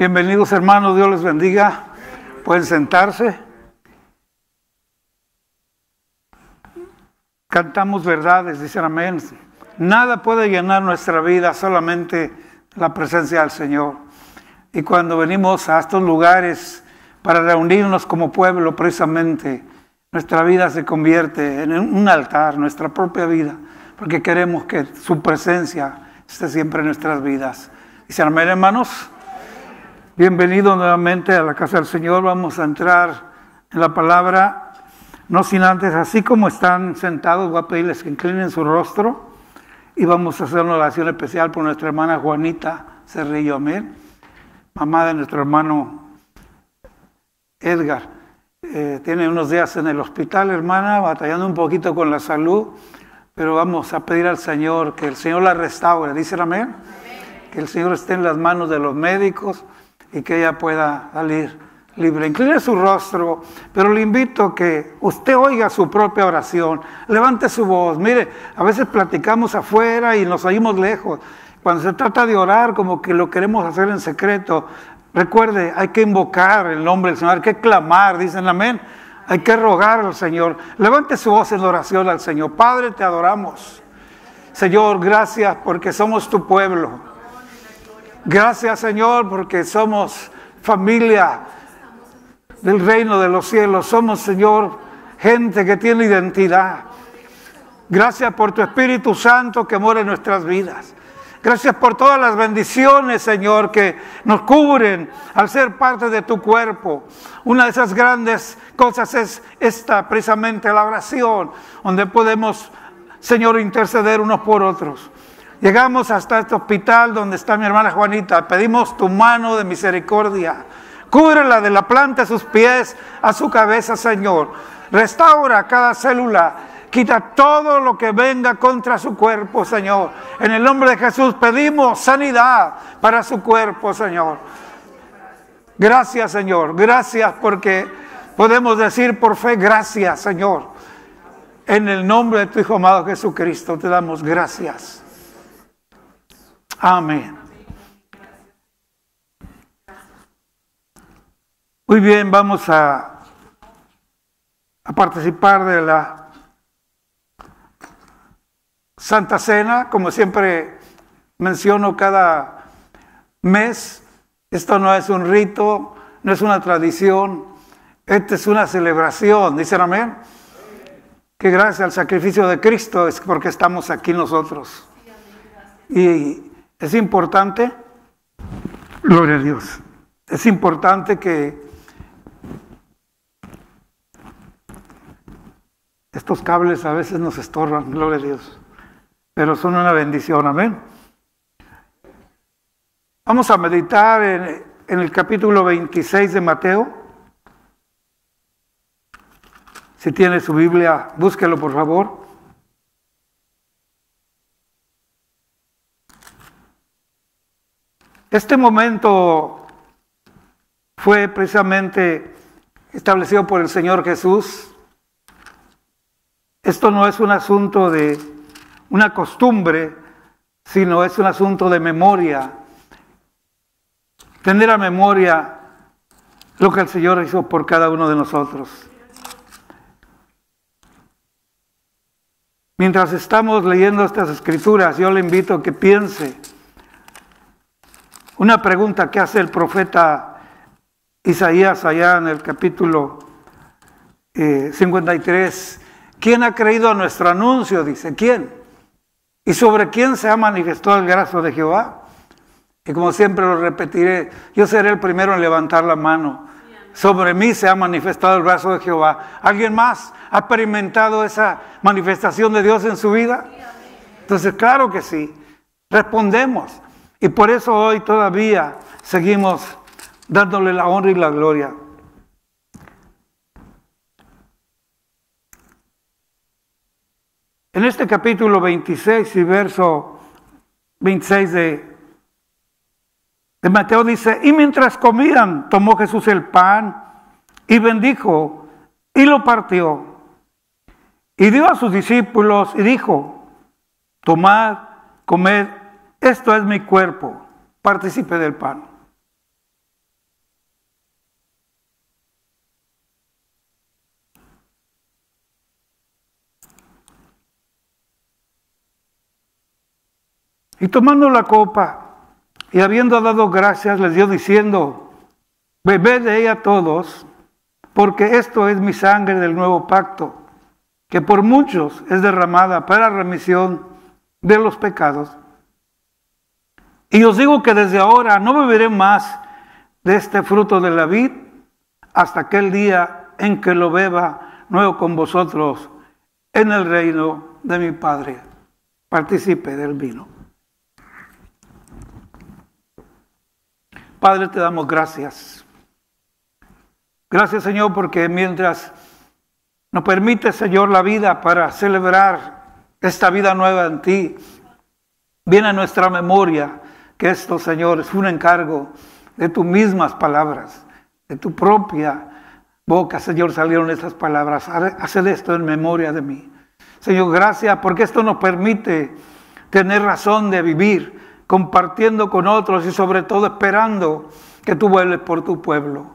Bienvenidos hermanos, Dios les bendiga. Pueden sentarse. Cantamos verdades, dicen amén. Nada puede llenar nuestra vida, solamente la presencia del Señor. Y cuando venimos a estos lugares para reunirnos como pueblo, precisamente, nuestra vida se convierte en un altar, nuestra propia vida, porque queremos que su presencia esté siempre en nuestras vidas. Dicen amén, hermanos. Bienvenido nuevamente a la casa del Señor. Vamos a entrar en la palabra, no sin antes, así como están sentados, voy a pedirles que inclinen su rostro y vamos a hacer una oración especial por nuestra hermana Juanita Cerrillo, amén, mamá de nuestro hermano Edgar. Eh, tiene unos días en el hospital, hermana, batallando un poquito con la salud, pero vamos a pedir al Señor que el Señor la restaure. ¿Dicen amén? amén. Que el Señor esté en las manos de los médicos y que ella pueda salir libre. Incline su rostro, pero le invito a que usted oiga su propia oración, levante su voz. Mire, a veces platicamos afuera y nos oímos lejos. Cuando se trata de orar, como que lo queremos hacer en secreto. Recuerde, hay que invocar el nombre del Señor, hay que clamar, dicen amén. Hay que rogar al Señor. Levante su voz en oración al Señor. Padre, te adoramos. Señor, gracias porque somos tu pueblo. Gracias Señor porque somos familia del reino de los cielos. Somos Señor gente que tiene identidad. Gracias por tu Espíritu Santo que mora en nuestras vidas. Gracias por todas las bendiciones, Señor, que nos cubren al ser parte de tu cuerpo. Una de esas grandes cosas es esta, precisamente la oración, donde podemos, Señor, interceder unos por otros. Llegamos hasta este hospital donde está mi hermana Juanita. Pedimos tu mano de misericordia. Cúbrela de la planta a sus pies, a su cabeza, Señor. Restaura cada célula. Quita todo lo que venga contra su cuerpo, Señor. En el nombre de Jesús pedimos sanidad para su cuerpo, Señor. Gracias, Señor. Gracias porque podemos decir por fe, gracias, Señor. En el nombre de tu Hijo amado Jesucristo te damos gracias. Amén. Muy bien, vamos a, a participar de la Santa Cena, como siempre menciono cada mes. Esto no es un rito, no es una tradición, esta es una celebración, dicen amén. Que gracias al sacrificio de Cristo es porque estamos aquí nosotros. Y es importante, gloria a Dios, es importante que estos cables a veces nos estorban, gloria a Dios, pero son una bendición, amén. Vamos a meditar en, el capítulo 26 de Mateo. Si tiene su Biblia, búsquelo por favor. Este momento fue precisamente establecido por el Señor Jesús. Esto no es un asunto de una costumbre, sino es un asunto de memoria. Tener a memoria lo que el Señor hizo por cada uno de nosotros. Mientras estamos leyendo estas escrituras, yo le invito a que piense una pregunta que hace el profeta Isaías allá en el capítulo 53. Eh, ¿Quién ha creído a nuestro anuncio? Dice, ¿quién? ¿Y sobre quién se ha manifestado el brazo de Jehová? Y como siempre lo repetiré, yo seré el primero en levantar la mano. Sobre mí se ha manifestado el brazo de Jehová. ¿Alguien más ha experimentado esa manifestación de Dios en su vida? Entonces, claro que sí. Respondemos. Y por eso hoy todavía seguimos dándole la honra y la gloria. En este capítulo 26 y verso 26 de, Mateo dice, y mientras comían, tomó Jesús el pan y bendijo y lo partió y dio a sus discípulos y dijo, tomad, comed esto es mi cuerpo, partícipe del pan. Y tomando la copa y habiendo dado gracias, les dio diciendo, bebed de ella todos, porque esto es mi sangre del nuevo pacto, que por muchos es derramada para remisión de los pecados. Y os digo que desde ahora no beberé más de este fruto de la vid hasta aquel día en que lo beba nuevo con vosotros en el reino de mi Padre. Participe del vino. Padre, te damos gracias. Gracias Señor porque mientras nos permite Señor la vida para celebrar esta vida nueva en ti, viene a nuestra memoria que esto, Señor, es un encargo de tus mismas palabras, de tu propia boca, Señor, salieron estas palabras. Haced esto en memoria de mí. Señor, gracias porque esto nos permite tener razón de vivir compartiendo con otros y sobre todo esperando que tú vuelves por tu pueblo.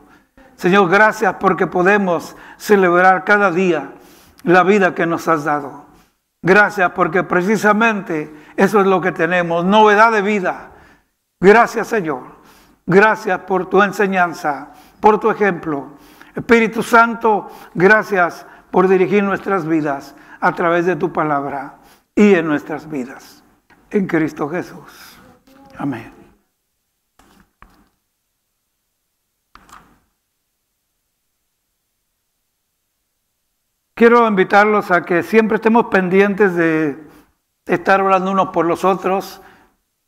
Señor, gracias porque podemos celebrar cada día la vida que nos has dado. Gracias porque precisamente eso es lo que tenemos, novedad de vida, Gracias Señor, gracias por tu enseñanza, por tu ejemplo. Espíritu Santo, gracias por dirigir nuestras vidas a través de tu palabra y en nuestras vidas. En Cristo Jesús. Amén. Quiero invitarlos a que siempre estemos pendientes de estar orando unos por los otros,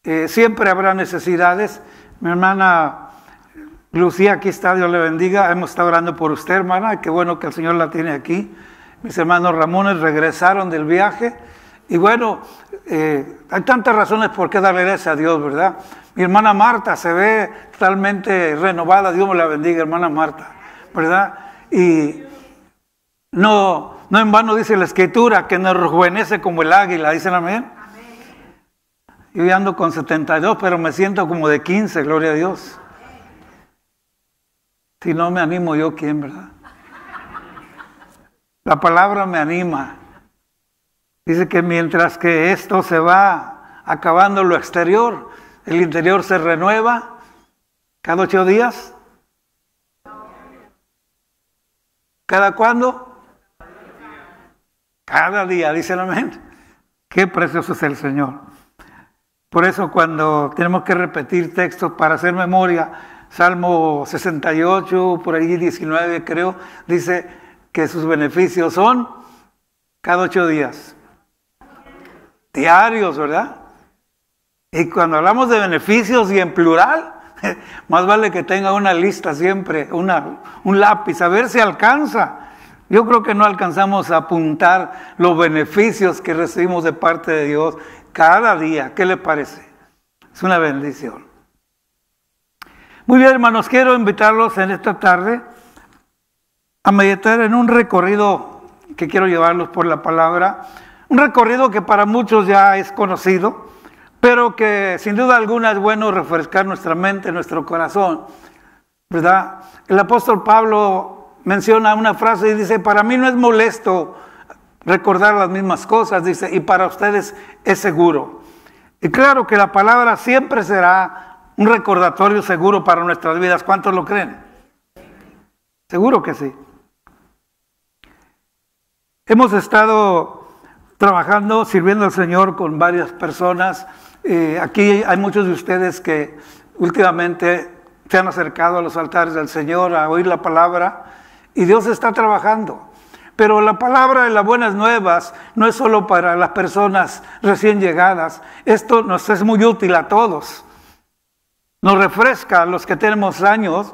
eh, siempre habrá necesidades. Mi hermana Lucía, aquí está, Dios le bendiga. Hemos estado orando por usted, hermana. Qué bueno que el Señor la tiene aquí. Mis hermanos Ramones regresaron del viaje. Y bueno, eh, hay tantas razones por qué darle gracias a Dios, ¿verdad? Mi hermana Marta se ve totalmente renovada. Dios me la bendiga, hermana Marta, ¿verdad? Y no, no en vano dice la Escritura que nos rejuvenece como el águila, dicen amén. Yo ya ando con 72, pero me siento como de 15, gloria a Dios. Si no me animo yo, ¿quién, verdad? La palabra me anima. Dice que mientras que esto se va acabando lo exterior, el interior se renueva cada ocho días. ¿Cada cuándo? Cada día, dice la mente. Qué precioso es el Señor. Por eso cuando tenemos que repetir textos para hacer memoria, Salmo 68, por ahí 19 creo, dice que sus beneficios son cada ocho días. Diarios, ¿verdad? Y cuando hablamos de beneficios y en plural, más vale que tenga una lista siempre, una, un lápiz, a ver si alcanza. Yo creo que no alcanzamos a apuntar los beneficios que recibimos de parte de Dios cada día. ¿Qué le parece? Es una bendición. Muy bien, hermanos, quiero invitarlos en esta tarde a meditar en un recorrido que quiero llevarlos por la palabra, un recorrido que para muchos ya es conocido, pero que sin duda alguna es bueno refrescar nuestra mente, nuestro corazón, ¿verdad? El apóstol Pablo menciona una frase y dice, para mí no es molesto recordar las mismas cosas, dice, y para ustedes es seguro. Y claro que la palabra siempre será un recordatorio seguro para nuestras vidas. ¿Cuántos lo creen? Seguro que sí. Hemos estado trabajando, sirviendo al Señor con varias personas. Eh, aquí hay muchos de ustedes que últimamente se han acercado a los altares del Señor a oír la palabra y Dios está trabajando. Pero la palabra de las buenas nuevas no es solo para las personas recién llegadas. Esto nos es muy útil a todos. Nos refresca a los que tenemos años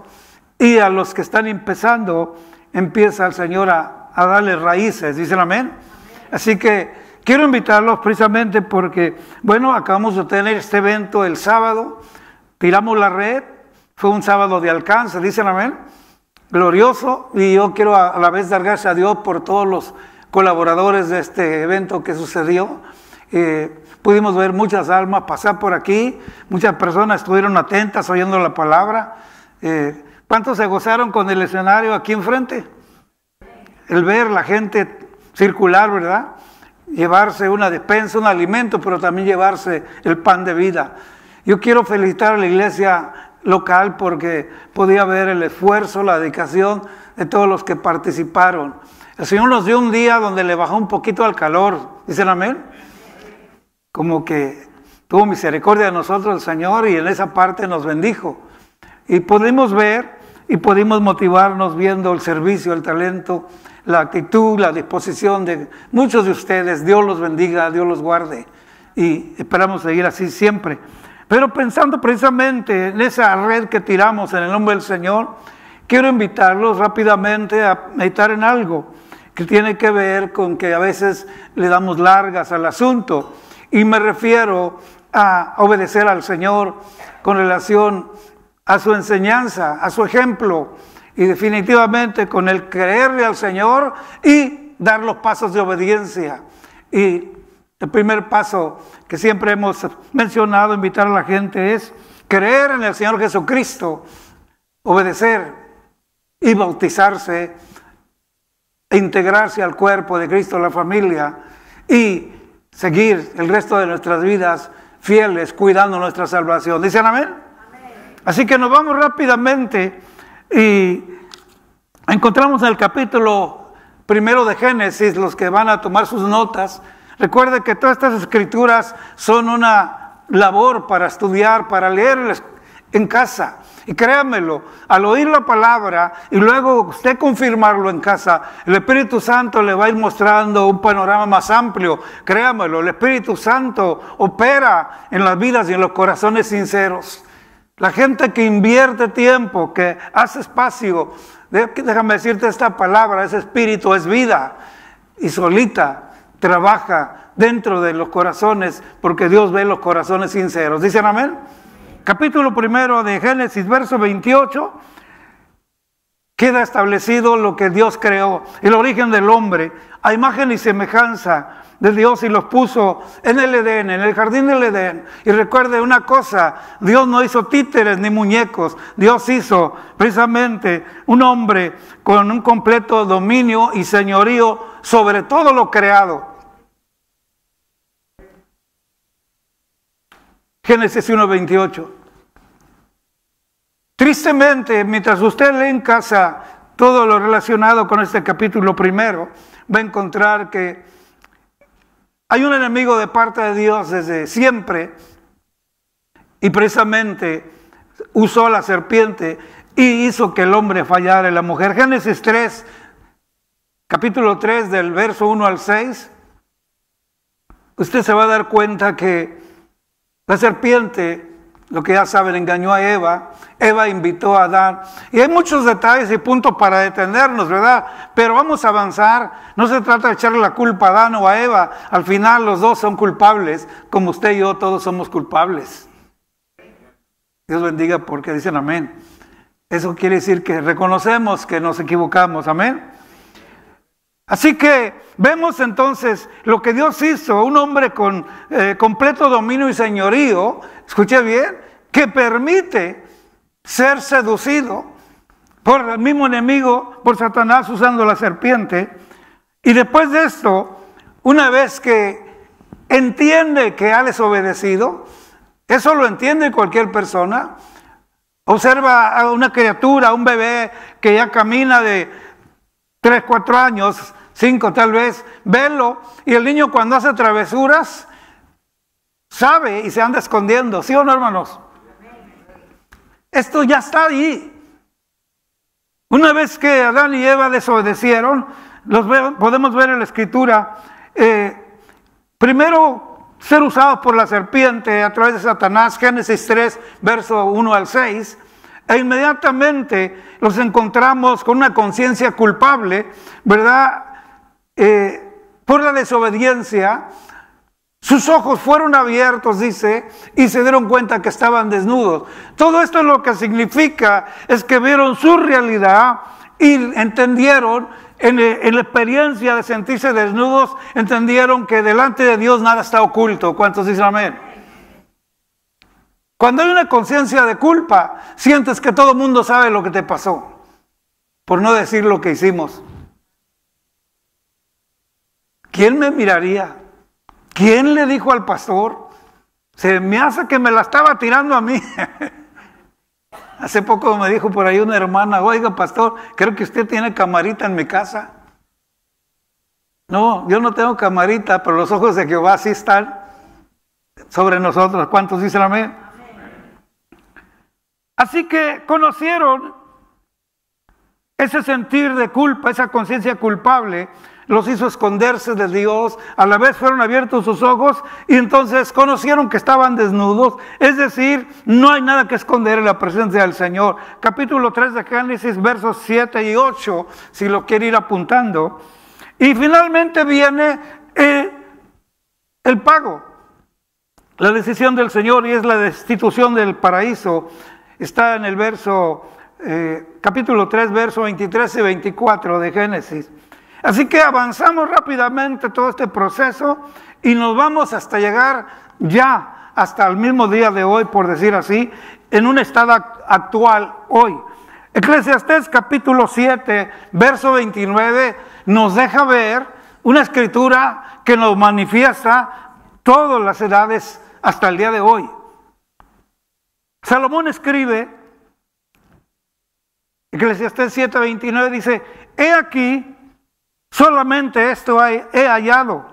y a los que están empezando. Empieza el Señor a, a darle raíces. Dicen amén. Así que quiero invitarlos precisamente porque, bueno, acabamos de tener este evento el sábado. Tiramos la red. Fue un sábado de alcance. Dicen amén glorioso y yo quiero a, la vez dar gracias a Dios por todos los colaboradores de este evento que sucedió. Eh, pudimos ver muchas almas pasar por aquí, muchas personas estuvieron atentas oyendo la palabra. Eh, ¿Cuántos se gozaron con el escenario aquí enfrente? El ver la gente circular, ¿verdad? Llevarse una despensa, un alimento, pero también llevarse el pan de vida. Yo quiero felicitar a la iglesia local porque podía ver el esfuerzo, la dedicación de todos los que participaron. El Señor nos dio un día donde le bajó un poquito al calor, dicen amén. Como que tuvo misericordia de nosotros el Señor y en esa parte nos bendijo. Y pudimos ver y pudimos motivarnos viendo el servicio, el talento, la actitud, la disposición de muchos de ustedes. Dios los bendiga, Dios los guarde y esperamos seguir así siempre. Pero pensando precisamente en esa red que tiramos en el nombre del Señor, quiero invitarlos rápidamente a meditar en algo que tiene que ver con que a veces le damos largas al asunto. Y me refiero a obedecer al Señor con relación a su enseñanza, a su ejemplo, y definitivamente con el creerle al Señor y dar los pasos de obediencia. Y el primer paso que siempre hemos mencionado, invitar a la gente, es creer en el Señor Jesucristo, obedecer y bautizarse, e integrarse al cuerpo de Cristo, la familia, y seguir el resto de nuestras vidas fieles, cuidando nuestra salvación. ¿Dicen amén? amén. Así que nos vamos rápidamente y encontramos en el capítulo primero de Génesis, los que van a tomar sus notas, Recuerde que todas estas escrituras son una labor para estudiar, para leerlas en casa. Y créamelo, al oír la palabra y luego usted confirmarlo en casa, el Espíritu Santo le va a ir mostrando un panorama más amplio. Créamelo, el Espíritu Santo opera en las vidas y en los corazones sinceros. La gente que invierte tiempo, que hace espacio, déjame decirte esta palabra, ese espíritu es vida y solita trabaja dentro de los corazones, porque Dios ve los corazones sinceros. ¿Dicen amén? Capítulo primero de Génesis, verso 28, queda establecido lo que Dios creó, el origen del hombre, a imagen y semejanza de Dios y los puso en el Edén, en el jardín del Edén. Y recuerde una cosa, Dios no hizo títeres ni muñecos, Dios hizo precisamente un hombre con un completo dominio y señorío sobre todo lo creado. Génesis 1.28. Tristemente, mientras usted lee en casa todo lo relacionado con este capítulo primero, va a encontrar que hay un enemigo de parte de Dios desde siempre y precisamente usó la serpiente y hizo que el hombre fallara en la mujer. Génesis 3, capítulo 3 del verso 1 al 6, usted se va a dar cuenta que la serpiente, lo que ya saben, engañó a Eva. Eva invitó a Adán. Y hay muchos detalles y puntos para detenernos, ¿verdad? Pero vamos a avanzar. No se trata de echarle la culpa a Adán o a Eva. Al final los dos son culpables, como usted y yo todos somos culpables. Dios bendiga porque dicen amén. Eso quiere decir que reconocemos que nos equivocamos, amén. Así que vemos entonces lo que Dios hizo, un hombre con eh, completo dominio y señorío, ¿escuché bien, que permite ser seducido por el mismo enemigo, por Satanás usando la serpiente. Y después de esto, una vez que entiende que ha desobedecido, eso lo entiende cualquier persona, observa a una criatura, a un bebé que ya camina de 3, 4 años, cinco tal vez, velo Y el niño cuando hace travesuras, sabe y se anda escondiendo, ¿sí o no, hermanos? Esto ya está ahí. Una vez que Adán y Eva desobedecieron, los podemos ver en la escritura, eh, primero ser usados por la serpiente a través de Satanás, Génesis 3, verso 1 al 6, e inmediatamente los encontramos con una conciencia culpable, ¿verdad? Eh, por la desobediencia, sus ojos fueron abiertos, dice, y se dieron cuenta que estaban desnudos. Todo esto lo que significa es que vieron su realidad y entendieron en, eh, la experiencia de sentirse desnudos, entendieron que delante de Dios nada está oculto. ¿Cuántos dicen amén? Cuando hay una conciencia de culpa, sientes que todo el mundo sabe lo que te pasó, por no decir lo que hicimos. ¿quién me miraría? ¿Quién le dijo al pastor? Se me hace que me la estaba tirando a mí. Hace poco me dijo por ahí una hermana, oiga pastor, creo que usted tiene camarita en mi casa. No, yo no tengo camarita, pero los ojos de Jehová sí están sobre nosotros. ¿Cuántos dicen amén? amén? Así que conocieron ese sentir de culpa, esa conciencia culpable, los hizo esconderse de Dios, a la vez fueron abiertos sus ojos y entonces conocieron que estaban desnudos, es decir, no hay nada que esconder en la presencia del Señor. Capítulo 3 de Génesis, versos 7 y 8, si lo quiere ir apuntando. Y finalmente viene eh, el pago, la decisión del Señor y es la destitución del paraíso. Está en el verso eh, capítulo 3, verso 23 y 24 de Génesis. Así que avanzamos rápidamente todo este proceso y nos vamos hasta llegar ya, hasta el mismo día de hoy, por decir así, en un estado actual hoy. Eclesiastés capítulo 7, verso 29 nos deja ver una escritura que nos manifiesta todas las edades hasta el día de hoy. Salomón escribe Eclesiastés 7:29 dice, he aquí, solamente esto he hallado,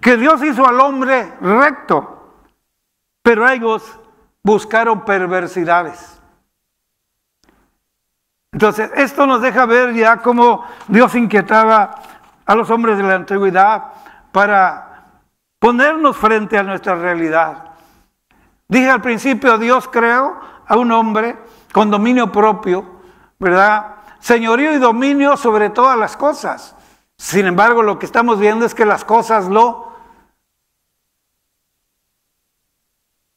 que Dios hizo al hombre recto, pero ellos buscaron perversidades. Entonces, esto nos deja ver ya cómo Dios inquietaba a los hombres de la antigüedad para ponernos frente a nuestra realidad. Dije al principio, Dios creó a un hombre con dominio propio, ¿verdad? Señorío y dominio sobre todas las cosas. Sin embargo, lo que estamos viendo es que las cosas lo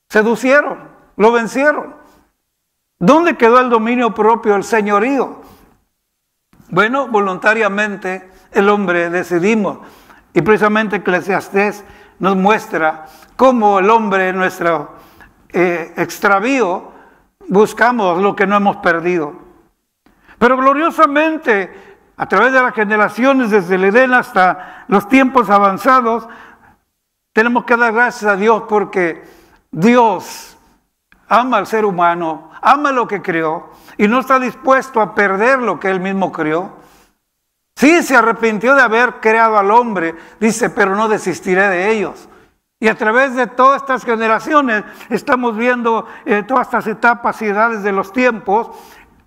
seducieron, lo vencieron. ¿Dónde quedó el dominio propio, el señorío? Bueno, voluntariamente el hombre decidimos. Y precisamente Eclesiastés nos muestra cómo el hombre, nuestro eh, extravío, buscamos lo que no hemos perdido. Pero gloriosamente, a través de las generaciones, desde el Edén hasta los tiempos avanzados, tenemos que dar gracias a Dios porque Dios ama al ser humano, ama lo que creó y no está dispuesto a perder lo que él mismo creó. Sí, se arrepintió de haber creado al hombre, dice, pero no desistiré de ellos. Y a través de todas estas generaciones estamos viendo eh, todas estas etapas y edades de los tiempos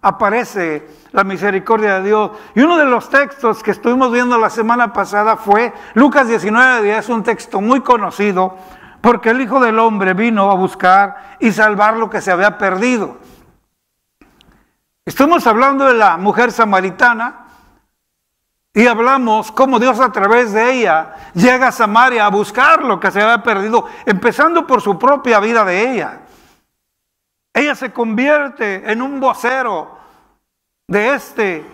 aparece la misericordia de Dios. Y uno de los textos que estuvimos viendo la semana pasada fue Lucas 19, es un texto muy conocido, porque el Hijo del Hombre vino a buscar y salvar lo que se había perdido. Estamos hablando de la mujer samaritana y hablamos cómo Dios a través de ella llega a Samaria a buscar lo que se había perdido, empezando por su propia vida de ella. Ella se convierte en un vocero de este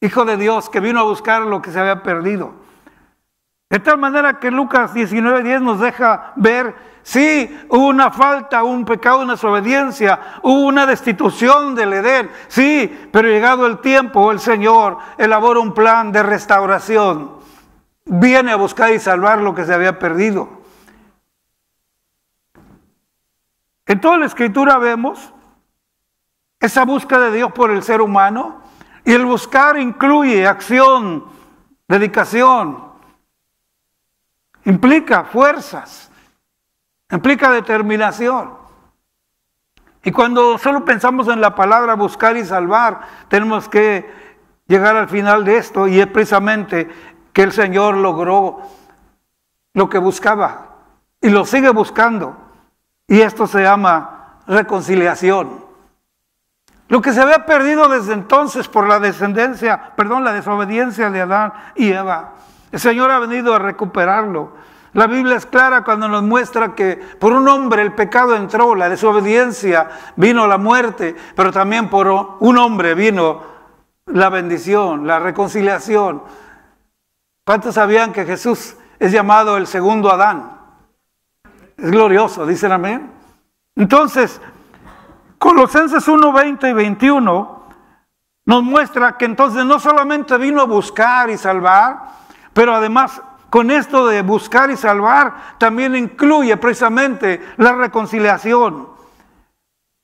Hijo de Dios que vino a buscar lo que se había perdido. De tal manera que Lucas 19:10 nos deja ver, sí, hubo una falta, un pecado, una desobediencia, hubo una destitución del Edén, sí, pero llegado el tiempo, el Señor elabora un plan de restauración, viene a buscar y salvar lo que se había perdido. En toda la escritura vemos esa búsqueda de Dios por el ser humano y el buscar incluye acción, dedicación, implica fuerzas, implica determinación. Y cuando solo pensamos en la palabra buscar y salvar, tenemos que llegar al final de esto y es precisamente que el Señor logró lo que buscaba y lo sigue buscando. Y esto se llama reconciliación. Lo que se había perdido desde entonces por la descendencia, perdón, la desobediencia de Adán y Eva. El Señor ha venido a recuperarlo. La Biblia es clara cuando nos muestra que por un hombre el pecado entró, la desobediencia vino la muerte, pero también por un hombre vino la bendición, la reconciliación. ¿Cuántos sabían que Jesús es llamado el segundo Adán? Es glorioso, dicen amén. Entonces, Colosenses 1, 20 y 21 nos muestra que entonces no solamente vino a buscar y salvar, pero además con esto de buscar y salvar también incluye precisamente la reconciliación.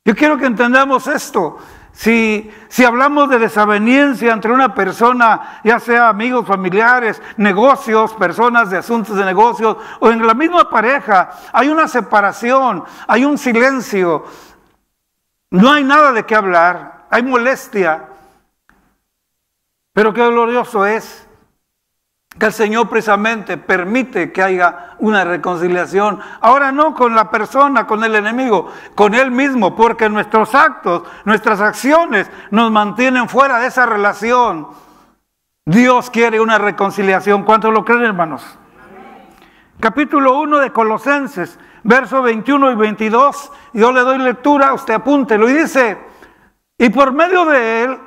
Yo quiero que entendamos esto. Si, hablamos de desaveniencia entre una persona, ya sea amigos, familiares, negocios, personas de asuntos de negocios, o en la misma pareja, hay una separación, hay un silencio, no hay nada de qué hablar, hay molestia. Pero qué glorioso es que el Señor precisamente permite que haya una reconciliación. Ahora no con la persona, con el enemigo, con Él mismo, porque nuestros actos, nuestras acciones nos mantienen fuera de esa relación. Dios quiere una reconciliación. ¿Cuántos lo creen, hermanos? Capítulo 1 de Colosenses, versos 21 y 22. Yo le doy lectura, usted apúntelo. Y dice, y por medio de Él,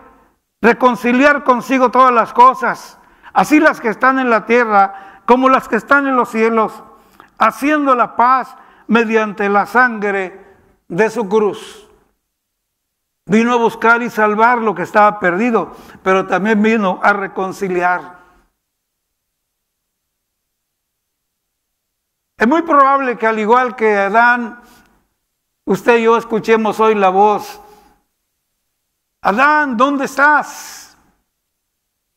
reconciliar consigo todas las cosas así las que están en la tierra como las que están en los cielos, haciendo la paz mediante la sangre de su cruz. Vino a buscar y salvar lo que estaba perdido, pero también vino a reconciliar. Es muy probable que al igual que Adán, usted y yo escuchemos hoy la voz. Adán, ¿dónde estás?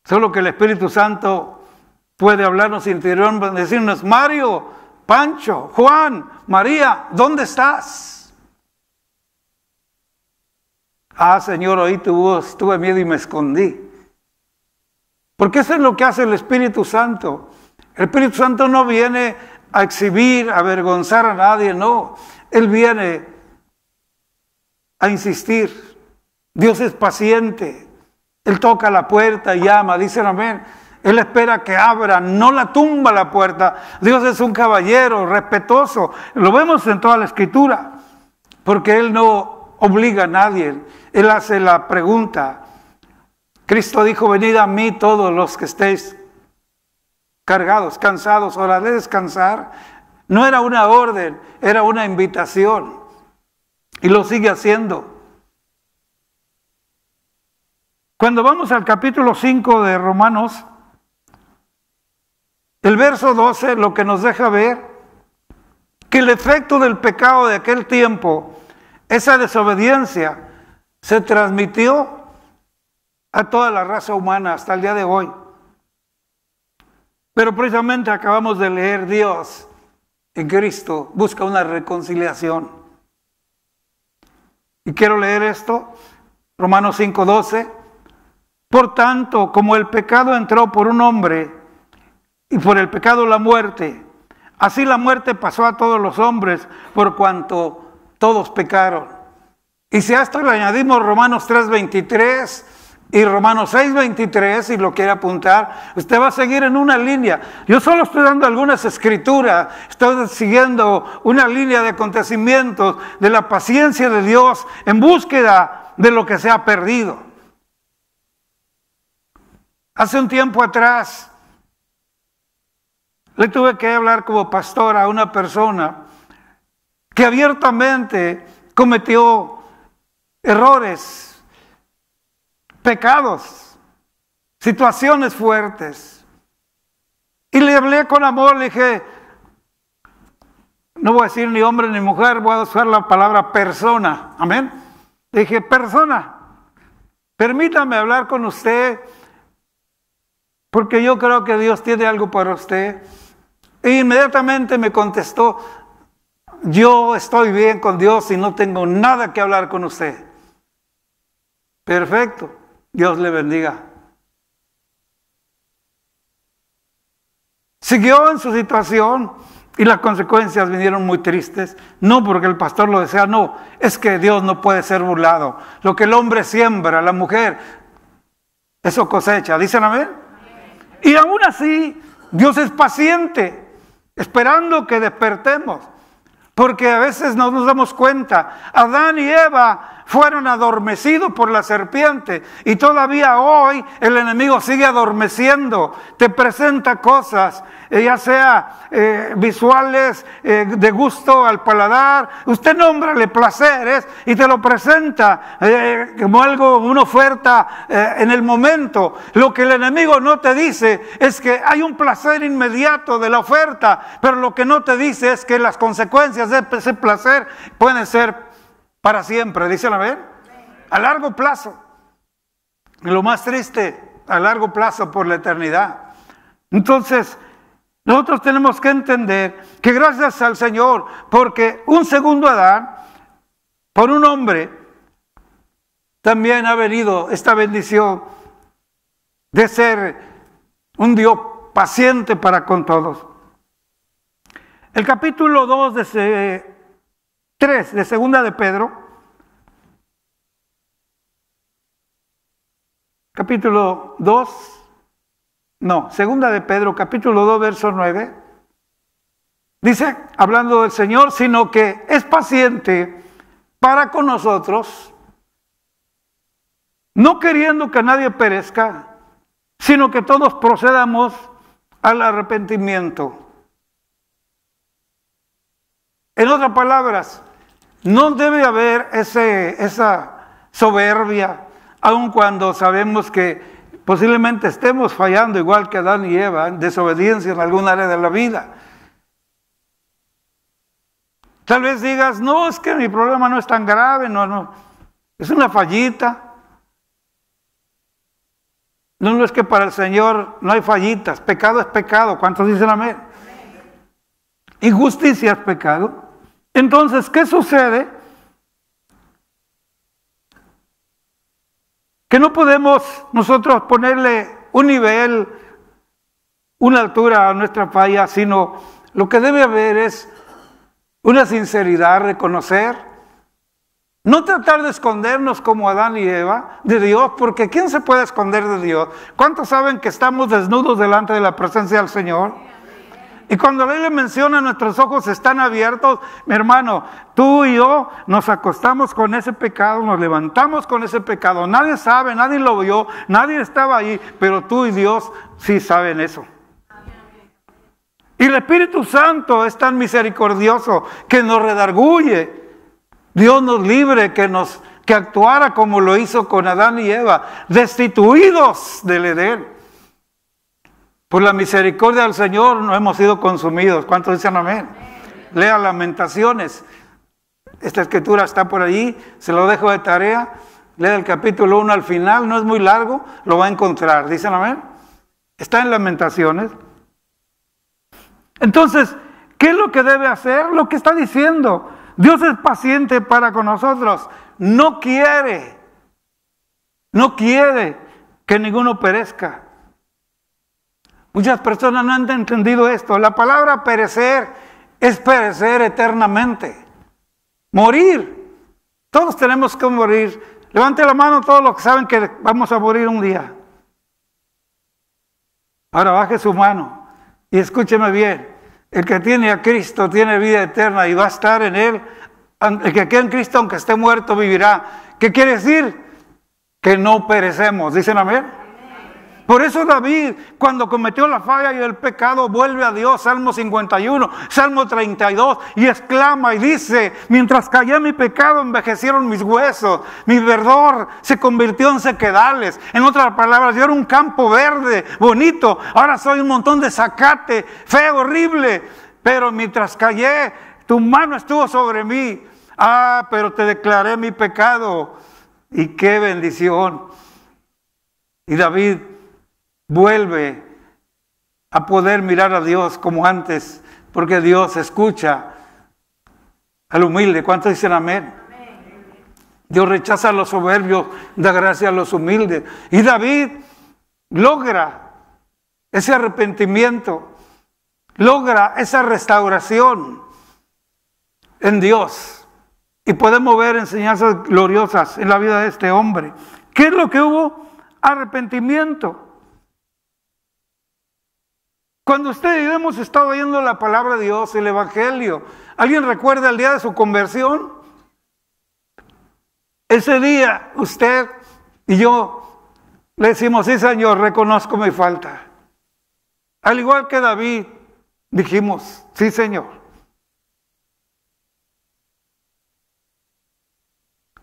Solo que el Espíritu Santo puede hablarnos interiormente, decirnos, Mario, Pancho, Juan, María, ¿dónde estás? Ah, Señor, oí tu voz, tuve miedo y me escondí. Porque eso es lo que hace el Espíritu Santo. El Espíritu Santo no viene a exhibir, a avergonzar a nadie, no. Él viene a insistir. Dios es paciente, él toca la puerta y llama, dice amén. Él espera que abra, no la tumba la puerta. Dios es un caballero respetuoso. Lo vemos en toda la escritura, porque Él no obliga a nadie. Él hace la pregunta. Cristo dijo, venid a mí todos los que estéis cargados, cansados, hora de descansar. No era una orden, era una invitación. Y lo sigue haciendo. Cuando vamos al capítulo 5 de Romanos, el verso 12 lo que nos deja ver que el efecto del pecado de aquel tiempo, esa desobediencia, se transmitió a toda la raza humana hasta el día de hoy. Pero precisamente acabamos de leer Dios en Cristo busca una reconciliación. Y quiero leer esto, Romanos 5:12. Por tanto, como el pecado entró por un hombre y por el pecado la muerte, así la muerte pasó a todos los hombres por cuanto todos pecaron. Y si a esto le añadimos Romanos 3:23 y Romanos 6:23, si lo quiere apuntar, usted va a seguir en una línea. Yo solo estoy dando algunas escrituras, estoy siguiendo una línea de acontecimientos de la paciencia de Dios en búsqueda de lo que se ha perdido. Hace un tiempo atrás le tuve que hablar como pastor a una persona que abiertamente cometió errores, pecados, situaciones fuertes. Y le hablé con amor, le dije, no voy a decir ni hombre ni mujer, voy a usar la palabra persona, amén. Le dije, persona, permítame hablar con usted porque yo creo que Dios tiene algo para usted. E inmediatamente me contestó, yo estoy bien con Dios y no tengo nada que hablar con usted. Perfecto, Dios le bendiga. Siguió en su situación y las consecuencias vinieron muy tristes. No porque el pastor lo desea, no, es que Dios no puede ser burlado. Lo que el hombre siembra, la mujer, eso cosecha. ¿Dicen amén? Y aún así, Dios es paciente, esperando que despertemos, porque a veces no nos damos cuenta. Adán y Eva fueron adormecidos por la serpiente y todavía hoy el enemigo sigue adormeciendo, te presenta cosas, eh, ya sea eh, visuales, eh, de gusto al paladar, usted nómbrale placeres y te lo presenta como algo, una oferta en el momento. Lo que el enemigo no te dice es que hay un placer inmediato de la oferta, pero lo que no te dice es que las consecuencias de ese placer pueden ser para siempre, dicen ver A largo plazo. Lo más triste, a largo plazo por la eternidad. Entonces, nosotros tenemos que entender que gracias al Señor, porque un segundo Adán, por un hombre, también ha venido esta bendición de ser un Dios paciente para con todos. El capítulo 2 de eh, 3 de segunda de Pedro, capítulo 2, no, segunda de Pedro, capítulo 2, verso 9, dice, hablando del Señor, sino que es paciente para con nosotros, no queriendo que nadie perezca, sino que todos procedamos al arrepentimiento. En otras palabras, no debe haber esa soberbia, aun cuando sabemos que posiblemente estemos fallando igual que Adán y Eva, en desobediencia en algún área de la vida. Tal vez digas, no, es que mi problema no es tan grave, no, no, es una fallita. No, no es que para el Señor no hay fallitas, pecado es pecado, ¿cuántos dicen amén? Injusticia es pecado. Entonces, ¿qué sucede? Que no podemos nosotros ponerle un nivel, una altura a nuestra falla, sino lo que debe haber es una sinceridad, reconocer, no tratar de escondernos como Adán y Eva de Dios, porque ¿quién se puede esconder de Dios? ¿Cuántos saben que estamos desnudos delante de la presencia del Señor? Y cuando la le menciona nuestros ojos están abiertos, mi hermano, tú y yo nos acostamos con ese pecado, nos levantamos con ese pecado. Nadie sabe, nadie lo vio, nadie estaba ahí, pero tú y Dios sí saben eso. Y el Espíritu Santo es tan misericordioso que nos redarguye. Dios nos libre que nos que actuara como lo hizo con Adán y Eva, destituidos del Edén. Por la misericordia del Señor no hemos sido consumidos. ¿Cuántos dicen amén? Lea Lamentaciones. Esta escritura está por allí, se lo dejo de tarea. Lea el capítulo 1 al final, no es muy largo, lo va a encontrar. ¿Dicen amén? Está en Lamentaciones. Entonces, ¿qué es lo que debe hacer? Lo que está diciendo. Dios es paciente para con nosotros. No quiere, no quiere que ninguno perezca Muchas personas no han entendido esto. La palabra perecer es perecer eternamente. Morir. Todos tenemos que morir. Levante la mano todos los que saben que vamos a morir un día. Ahora baje su mano y escúcheme bien. El que tiene a Cristo tiene vida eterna y va a estar en él. El que quede en Cristo, aunque esté muerto, vivirá. ¿Qué quiere decir? Que no perecemos. ¿Dicen amén? Por eso David, cuando cometió la falla y el pecado, vuelve a Dios, Salmo 51, Salmo 32, y exclama y dice, mientras callé mi pecado, envejecieron mis huesos, mi verdor se convirtió en sequedales. En otras palabras, yo era un campo verde, bonito, ahora soy un montón de zacate, fe horrible, pero mientras callé, tu mano estuvo sobre mí. Ah, pero te declaré mi pecado. Y qué bendición. Y David vuelve a poder mirar a Dios como antes, porque Dios escucha al humilde. ¿Cuántos dicen amén? Dios rechaza a los soberbios, da gracia a los humildes. Y David logra ese arrepentimiento, logra esa restauración en Dios. Y podemos ver enseñanzas gloriosas en la vida de este hombre. ¿Qué es lo que hubo? Arrepentimiento. Cuando usted y hemos estado oyendo la palabra de Dios, el Evangelio, ¿alguien recuerda el día de su conversión? Ese día usted y yo le decimos, sí Señor, reconozco mi falta. Al igual que David, dijimos, sí Señor.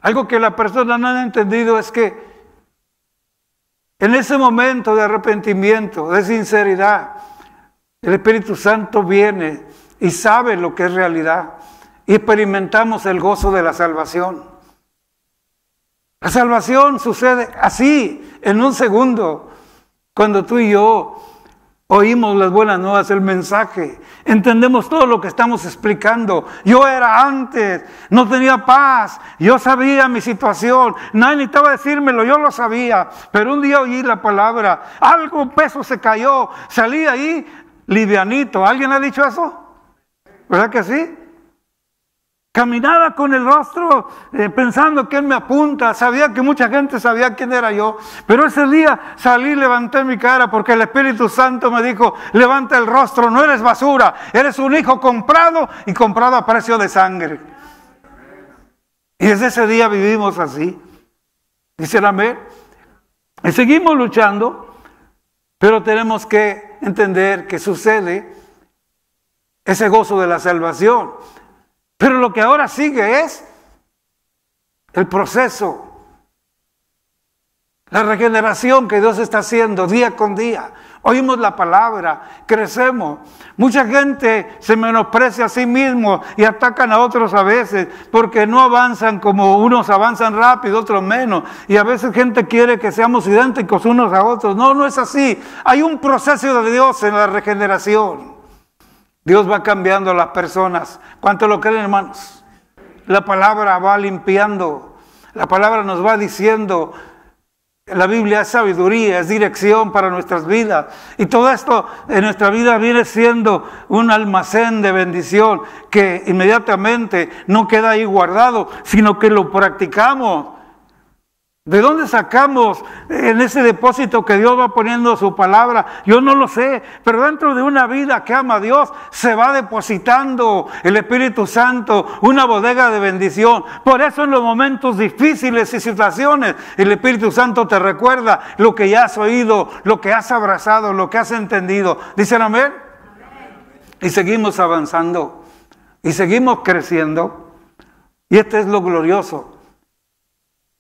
Algo que la persona no ha entendido es que en ese momento de arrepentimiento, de sinceridad, el Espíritu Santo viene y sabe lo que es realidad y experimentamos el gozo de la salvación. La salvación sucede así, en un segundo, cuando tú y yo oímos las buenas nuevas, el mensaje, entendemos todo lo que estamos explicando. Yo era antes, no tenía paz, yo sabía mi situación, nadie necesitaba decírmelo, yo lo sabía, pero un día oí la palabra, algo peso se cayó, salí ahí livianito. ¿Alguien ha dicho eso? ¿Verdad que sí? Caminaba con el rostro eh, pensando pensando él me apunta. Sabía que mucha gente sabía quién era yo. Pero ese día salí, levanté mi cara porque el Espíritu Santo me dijo, levanta el rostro, no eres basura, eres un hijo comprado y comprado a precio de sangre. Y desde ese día vivimos así. Dicen amén. Y seguimos luchando, pero tenemos que entender que sucede ese gozo de la salvación. Pero lo que ahora sigue es el proceso la regeneración que Dios está haciendo día con día. Oímos la palabra, crecemos. Mucha gente se menosprecia a sí mismo y atacan a otros a veces porque no avanzan como unos avanzan rápido, otros menos. Y a veces gente quiere que seamos idénticos unos a otros. No, no es así. Hay un proceso de Dios en la regeneración. Dios va cambiando a las personas. ¿Cuánto lo creen, hermanos? La palabra va limpiando. La palabra nos va diciendo la Biblia es sabiduría, es dirección para nuestras vidas. Y todo esto en nuestra vida viene siendo un almacén de bendición que inmediatamente no queda ahí guardado, sino que lo practicamos. ¿De dónde sacamos en ese depósito que Dios va poniendo su palabra? Yo no lo sé, pero dentro de una vida que ama a Dios se va depositando el Espíritu Santo, una bodega de bendición. Por eso en los momentos difíciles y situaciones, el Espíritu Santo te recuerda lo que ya has oído, lo que has abrazado, lo que has entendido. ¿Dicen amén? Y seguimos avanzando y seguimos creciendo. Y este es lo glorioso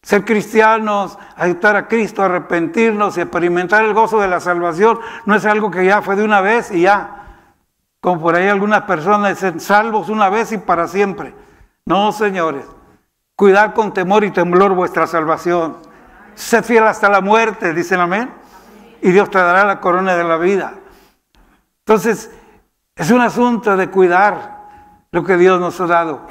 ser cristianos, ayudar a Cristo, arrepentirnos y experimentar el gozo de la salvación no es algo que ya fue de una vez y ya. Como por ahí algunas personas dicen, salvos una vez y para siempre. No, señores. Cuidar con temor y temblor vuestra salvación. Sé fiel hasta la muerte, dicen amén. Y Dios te dará la corona de la vida. Entonces, es un asunto de cuidar lo que Dios nos ha dado.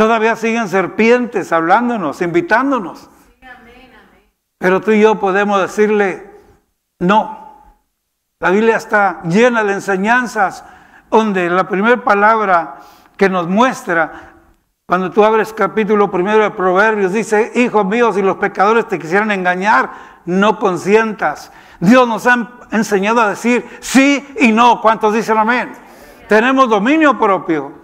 Todavía siguen serpientes hablándonos, invitándonos. Pero tú y yo podemos decirle, no. La Biblia está llena de enseñanzas donde la primera palabra que nos muestra, cuando tú abres capítulo primero de Proverbios, dice, hijos míos, si los pecadores te quisieran engañar, no consientas. Dios nos ha enseñado a decir sí y no. ¿Cuántos dicen amén? Tenemos dominio propio.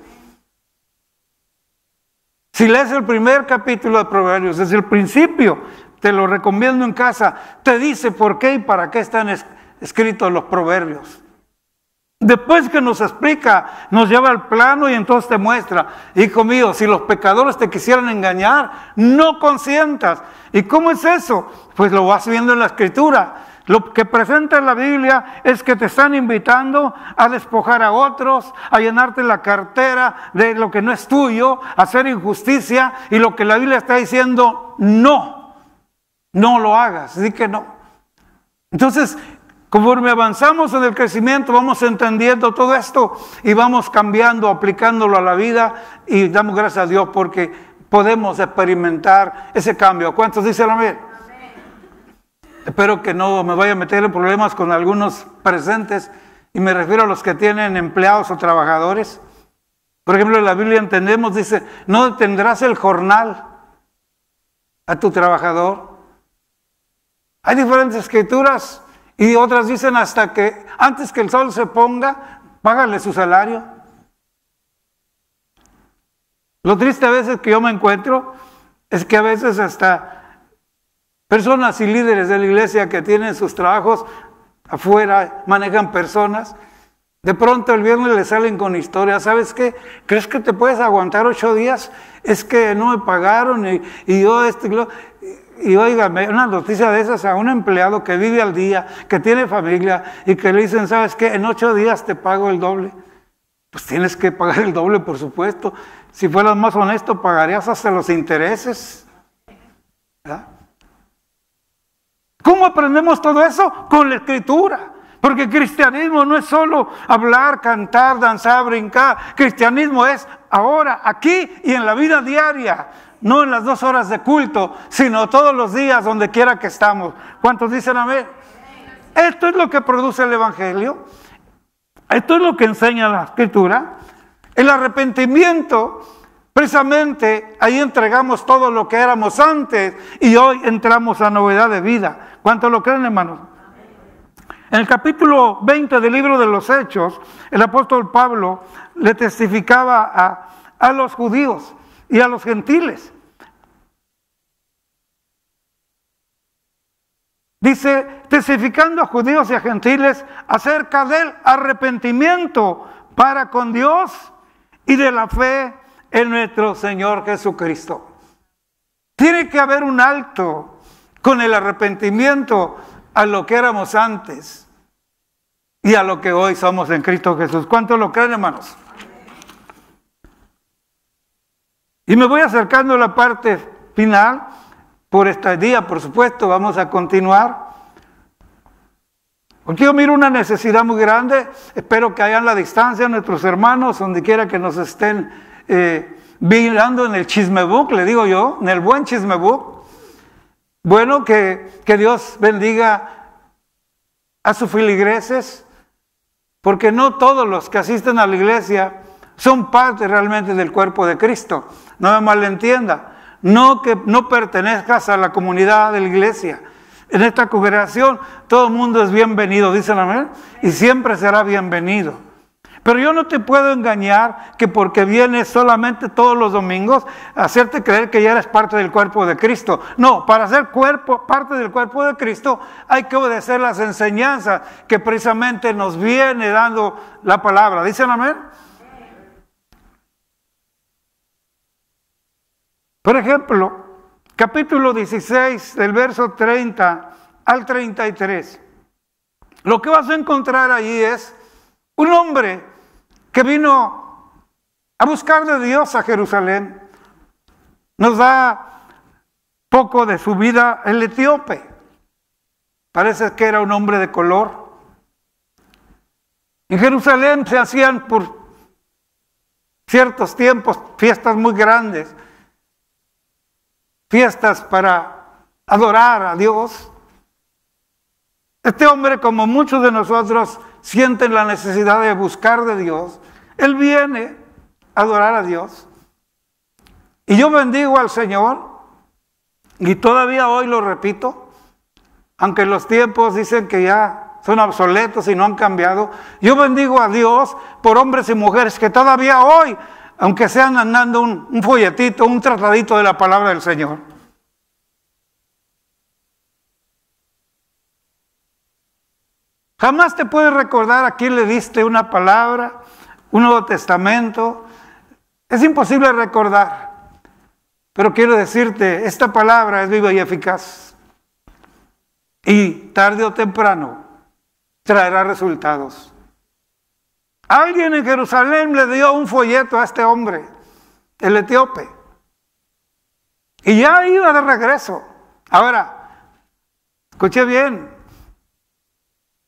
Si lees el primer capítulo de Proverbios, desde el principio, te lo recomiendo en casa, te dice por qué y para qué están escritos los proverbios. Después que nos explica, nos lleva al plano y entonces te muestra, hijo mío, si los pecadores te quisieran engañar, no consientas. ¿Y cómo es eso? Pues lo vas viendo en la escritura. Lo que presenta la Biblia es que te están invitando a despojar a otros, a llenarte la cartera de lo que no es tuyo, a hacer injusticia y lo que la Biblia está diciendo, no, no lo hagas, di que no. Entonces, conforme avanzamos en el crecimiento, vamos entendiendo todo esto y vamos cambiando, aplicándolo a la vida y damos gracias a Dios porque podemos experimentar ese cambio. ¿Cuántos dicen la mí Espero que no me vaya a meter en problemas con algunos presentes, y me refiero a los que tienen empleados o trabajadores. Por ejemplo, en la Biblia entendemos, dice, no tendrás el jornal a tu trabajador. Hay diferentes escrituras y otras dicen hasta que antes que el sol se ponga, págale su salario. Lo triste a veces que yo me encuentro es que a veces hasta Personas y líderes de la iglesia que tienen sus trabajos afuera, manejan personas. De pronto el viernes le salen con historias, ¿sabes qué? ¿Crees que te puedes aguantar ocho días? Es que no me pagaron y, yo este... Y, y una noticia de esas a un empleado que vive al día, que tiene familia y que le dicen, ¿sabes qué? En ocho días te pago el doble. Pues tienes que pagar el doble, por supuesto. Si fueras más honesto, pagarías hasta los intereses. ¿verdad? ¿Cómo aprendemos todo eso? Con la escritura. Porque cristianismo no es solo hablar, cantar, danzar, brincar. Cristianismo es ahora, aquí y en la vida diaria. No en las dos horas de culto, sino todos los días, donde quiera que estamos. ¿Cuántos dicen amén? Esto es lo que produce el Evangelio. Esto es lo que enseña la Escritura. El arrepentimiento, precisamente, ahí entregamos todo lo que éramos antes y hoy entramos a novedad de vida. ¿Cuántos lo creen, hermanos? En el capítulo 20 del libro de los Hechos, el apóstol Pablo le testificaba a, a los judíos y a los gentiles. Dice, testificando a judíos y a gentiles acerca del arrepentimiento para con Dios y de la fe en nuestro Señor Jesucristo. Tiene que haber un alto con el arrepentimiento a lo que éramos antes y a lo que hoy somos en Cristo Jesús. ¿Cuántos lo creen, hermanos? Y me voy acercando a la parte final. Por este día, por supuesto, vamos a continuar. Porque yo miro una necesidad muy grande. Espero que hayan la distancia nuestros hermanos, donde quiera que nos estén eh, vigilando en el chismebook, le digo yo, en el buen chismebook. Bueno, que, Dios bendiga a sus filigreses, porque no todos los que asisten a la iglesia son parte realmente del cuerpo de Cristo. No me malentienda. No que no pertenezcas a la comunidad de la iglesia. En esta congregación todo el mundo es bienvenido, dicen amén, y siempre será bienvenido. Pero yo no te puedo engañar que porque vienes solamente todos los domingos, hacerte creer que ya eres parte del cuerpo de Cristo. No, para ser cuerpo, parte del cuerpo de Cristo hay que obedecer las enseñanzas que precisamente nos viene dando la palabra. ¿Dicen amén? Por ejemplo, capítulo 16, del verso 30 al 33. Lo que vas a encontrar ahí es un hombre que vino a buscar de Dios a Jerusalén, nos da poco de su vida el etíope. Parece que era un hombre de color. En Jerusalén se hacían por ciertos tiempos fiestas muy grandes, fiestas para adorar a Dios. Este hombre, como muchos de nosotros, siente la necesidad de buscar de Dios, él viene a adorar a Dios. Y yo bendigo al Señor, y todavía hoy lo repito, aunque los tiempos dicen que ya son obsoletos y no han cambiado, yo bendigo a Dios por hombres y mujeres que todavía hoy, aunque sean andando un, folletito, un tratadito de la palabra del Señor. Jamás te puedes recordar a quién le diste una palabra, un Nuevo Testamento, es imposible recordar. Pero quiero decirte, esta palabra es viva y eficaz. Y tarde o temprano traerá resultados. Alguien en Jerusalén le dio un folleto a este hombre, el etíope. Y ya iba de regreso. Ahora, escuché bien,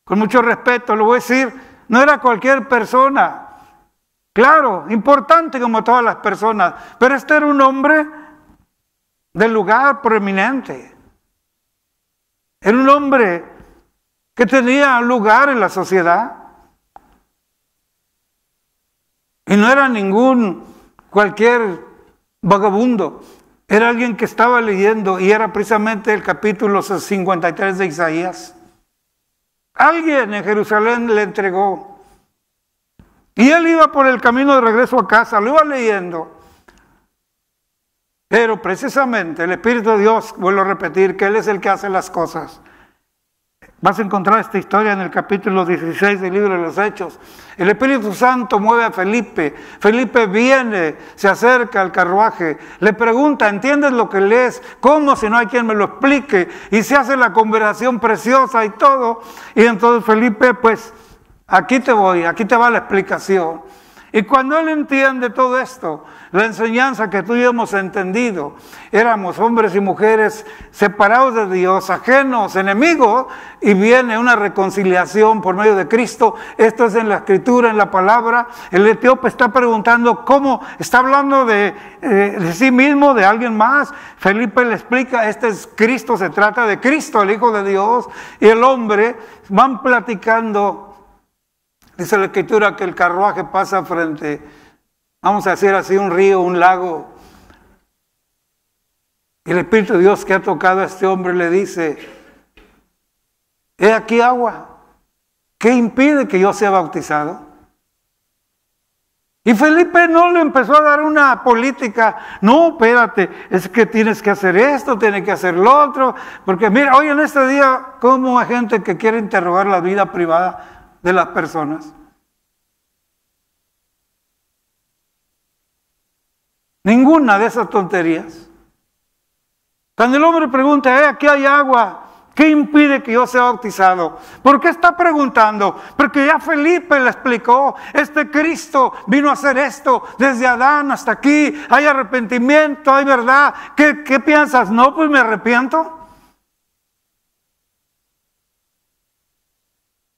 con mucho respeto, lo voy a decir, no era cualquier persona, Claro, importante como todas las personas, pero este era un hombre del lugar prominente. Era un hombre que tenía lugar en la sociedad. Y no era ningún cualquier vagabundo. Era alguien que estaba leyendo y era precisamente el capítulo 53 de Isaías. Alguien en Jerusalén le entregó y él iba por el camino de regreso a casa, lo iba leyendo. Pero precisamente el Espíritu de Dios, vuelvo a repetir, que Él es el que hace las cosas. Vas a encontrar esta historia en el capítulo 16 del libro de los Hechos. El Espíritu Santo mueve a Felipe. Felipe viene, se acerca al carruaje, le pregunta, ¿entiendes lo que lees? ¿Cómo si no hay quien me lo explique? Y se hace la conversación preciosa y todo. Y entonces Felipe pues Aquí te voy, aquí te va la explicación. Y cuando él entiende todo esto, la enseñanza que tú y hemos entendido, éramos hombres y mujeres separados de Dios, ajenos, enemigos, y viene una reconciliación por medio de Cristo. Esto es en la escritura, en la palabra. El etíope está preguntando cómo, está hablando de, eh, de sí mismo, de alguien más. Felipe le explica, este es Cristo, se trata de Cristo, el Hijo de Dios, y el hombre van platicando Dice la escritura que el carruaje pasa frente, vamos a decir así, un río, un lago. Y el Espíritu de Dios que ha tocado a este hombre le dice, he aquí agua, ¿qué impide que yo sea bautizado? Y Felipe no le empezó a dar una política, no, espérate, es que tienes que hacer esto, tienes que hacer lo otro, porque mira, hoy en este día, ¿cómo hay gente que quiere interrogar la vida privada de las personas. Ninguna de esas tonterías. Cuando el hombre pregunta, eh, aquí hay agua, ¿qué impide que yo sea bautizado? ¿Por qué está preguntando? Porque ya Felipe le explicó, este Cristo vino a hacer esto desde Adán hasta aquí, hay arrepentimiento, hay verdad. qué piensas? No, pues me arrepiento.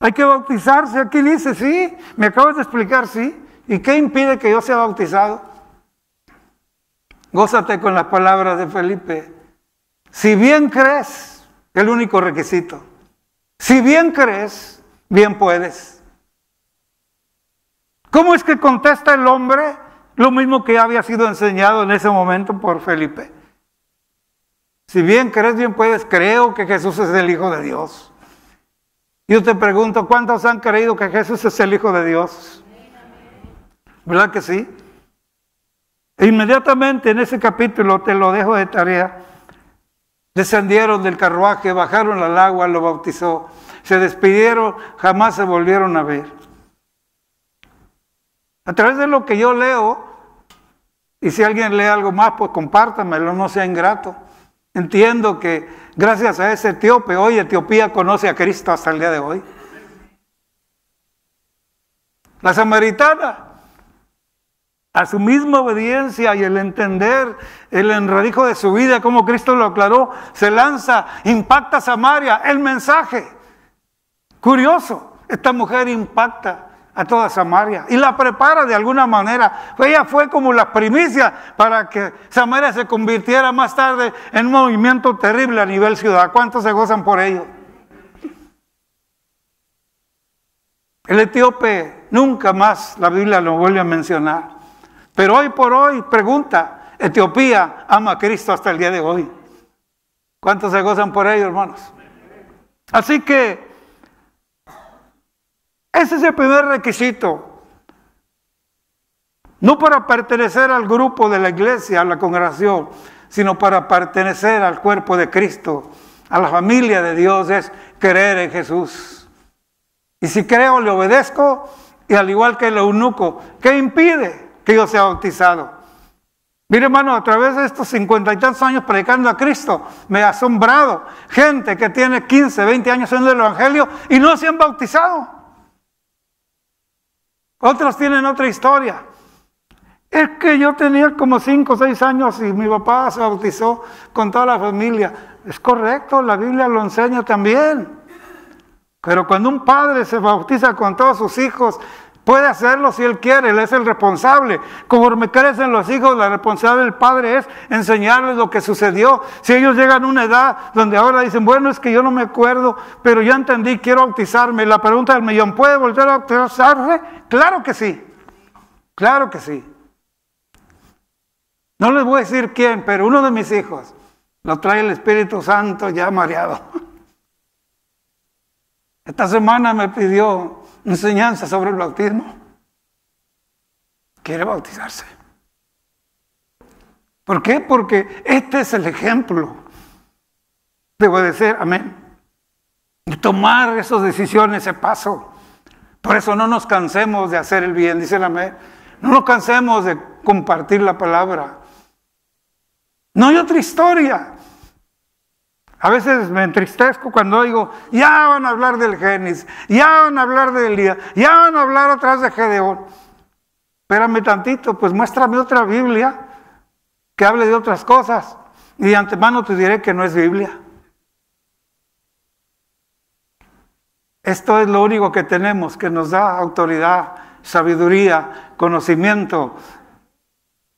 Hay que bautizarse. Aquí dice, sí, me acabas de explicar, sí. ¿Y qué impide que yo sea bautizado? Gózate con las palabras de Felipe. Si bien crees, el único requisito. Si bien crees, bien puedes. ¿Cómo es que contesta el hombre lo mismo que había sido enseñado en ese momento por Felipe? Si bien crees, bien puedes. Creo que Jesús es el Hijo de Dios. Yo te pregunto, ¿cuántos han creído que Jesús es el Hijo de Dios? ¿Verdad que sí? E inmediatamente en ese capítulo, te lo dejo de tarea, descendieron del carruaje, bajaron al agua, lo bautizó, se despidieron, jamás se volvieron a ver. A través de lo que yo leo, y si alguien lee algo más, pues compártamelo, no sea ingrato. Entiendo que gracias a ese etíope hoy Etiopía conoce a Cristo hasta el día de hoy. La samaritana, a su misma obediencia y el entender el enredijo de su vida, como Cristo lo aclaró, se lanza, impacta a Samaria, el mensaje. Curioso, esta mujer impacta a toda Samaria y la prepara de alguna manera. Ella fue como la primicia para que Samaria se convirtiera más tarde en un movimiento terrible a nivel ciudad. ¿Cuántos se gozan por ello? El etíope nunca más la Biblia lo vuelve a mencionar. Pero hoy por hoy, pregunta, Etiopía ama a Cristo hasta el día de hoy. ¿Cuántos se gozan por ello, hermanos? Así que ese es el primer requisito. No para pertenecer al grupo de la iglesia, a la congregación, sino para pertenecer al cuerpo de Cristo, a la familia de Dios, es creer en Jesús. Y si creo, le obedezco, y al igual que el eunuco, ¿qué impide que yo sea bautizado? Mire, hermano, a través de estos cincuenta y tantos años predicando a Cristo, me ha asombrado gente que tiene 15, 20 años en el Evangelio y no se han bautizado. Otros tienen otra historia. Es que yo tenía como cinco o seis años y mi papá se bautizó con toda la familia. Es correcto, la Biblia lo enseña también. Pero cuando un padre se bautiza con todos sus hijos, Puede hacerlo si Él quiere, Él es el responsable. Como me crecen los hijos, la responsabilidad del padre es enseñarles lo que sucedió. Si ellos llegan a una edad donde ahora dicen, bueno, es que yo no me acuerdo, pero ya entendí, quiero bautizarme. La pregunta del millón, ¿puede volver a bautizarse? Claro que sí, claro que sí. No les voy a decir quién, pero uno de mis hijos lo trae el Espíritu Santo ya mareado. Esta semana me pidió enseñanza sobre el bautismo, quiere bautizarse. ¿Por qué? Porque este es el ejemplo de obedecer, amén. Y tomar esas decisiones, ese paso. Por eso no nos cansemos de hacer el bien, dice el amén. No nos cansemos de compartir la palabra. No hay otra historia. A veces me entristezco cuando digo, ya van a hablar del Génesis, ya van a hablar de Elías, ya van a hablar atrás de Gedeón. Espérame tantito, pues muéstrame otra Biblia que hable de otras cosas. Y de antemano te diré que no es Biblia. Esto es lo único que tenemos que nos da autoridad, sabiduría, conocimiento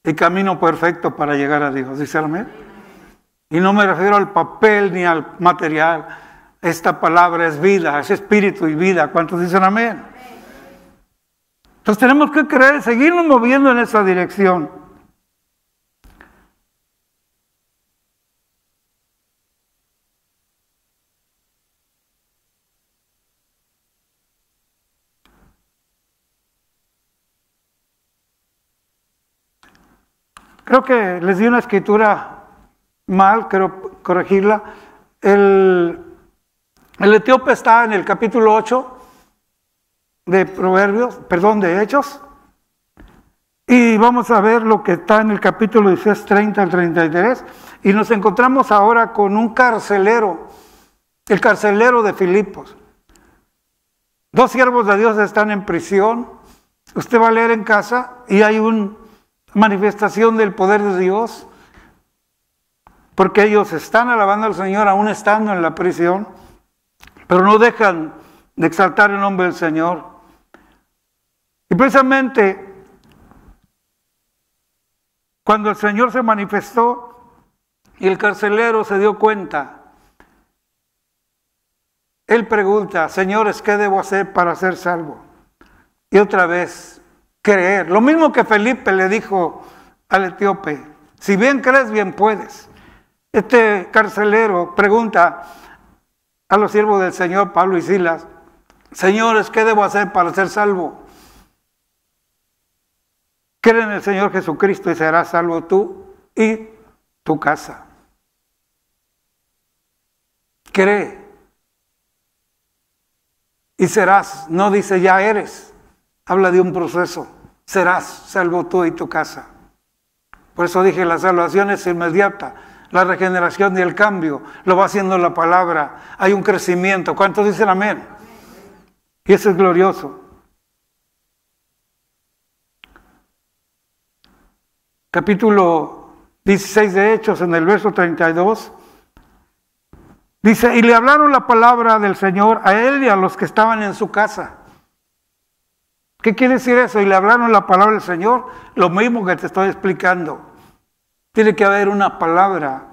y camino perfecto para llegar a Dios. ¿Dice amén? Y no me refiero al papel ni al material. Esta palabra es vida, es espíritu y vida. ¿Cuántos dicen amén? Entonces tenemos que creer, seguirnos moviendo en esa dirección. Creo que les di una escritura mal, quiero corregirla. El, etíope está en el capítulo 8 de Proverbios, perdón, de Hechos. Y vamos a ver lo que está en el capítulo 16, 30 al 33. Y nos encontramos ahora con un carcelero, el carcelero de Filipos. Dos siervos de Dios están en prisión. Usted va a leer en casa y hay una manifestación del poder de Dios porque ellos están alabando al Señor aún estando en la prisión, pero no dejan de exaltar el nombre del Señor. Y precisamente cuando el Señor se manifestó y el carcelero se dio cuenta, él pregunta, señores, ¿qué debo hacer para ser salvo? Y otra vez, creer. Lo mismo que Felipe le dijo al etíope, si bien crees, bien puedes. Este carcelero pregunta a los siervos del Señor, Pablo y Silas, Señores, ¿qué debo hacer para ser salvo? Cree en el Señor Jesucristo y serás salvo tú y tu casa. Cree y serás, no dice ya eres, habla de un proceso, serás salvo tú y tu casa. Por eso dije, la salvación es inmediata la regeneración y el cambio lo va haciendo la palabra. Hay un crecimiento. ¿Cuántos dicen amén? Y eso es glorioso. Capítulo 16 de Hechos, en el verso 32. Dice, y le hablaron la palabra del Señor a él y a los que estaban en su casa. ¿Qué quiere decir eso? Y le hablaron la palabra del Señor, lo mismo que te estoy explicando. Tiene que haber una palabra